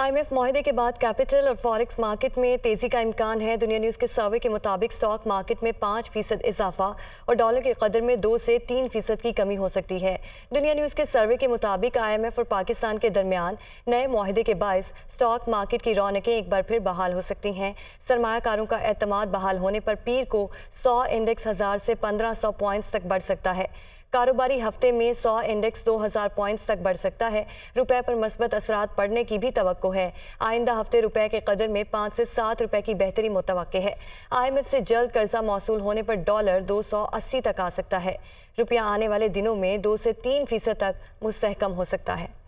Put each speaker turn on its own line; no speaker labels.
IMF माहे के बाद कैपिटल और फॉरेक्स मार्केट में तेजी का इम्कान है दुनिया न्यूज़ के सर्वे के मुताबिक स्टॉक मार्केट में पाँच फीसद इजाफा और डॉलर की कदर में दो से तीन फीसद की कमी हो सकती है दुनिया न्यूज़ के सर्वे के मुताबिक आईएमएफ और पाकिस्तान के दरमियान नए माहे के बायस स्टॉक मार्केट की रौनकें एक बार फिर बहाल हो सकती हैं सरमाकारों का अतमाद बहाल होने पर पीर को सौ इंडेक्स हज़ार से पंद्रह सौ पॉइंट्स तक बढ़ सकता है कारोबारी हफ्ते में सौ इंडेक्स 2000 पॉइंट्स तक बढ़ सकता है रुपए पर मस्बत असरात पड़ने की भी तो है आइंदा हफ्ते रुपए के कदर में पाँच से सात रुपए की बेहतरी मुतव है आईएमएफ से जल्द कर्जा मौसू होने पर डॉलर दो सौ अस्सी तक आ सकता है रुपया आने वाले दिनों में दो से तीन फीसद तक मुस्तकम हो सकता है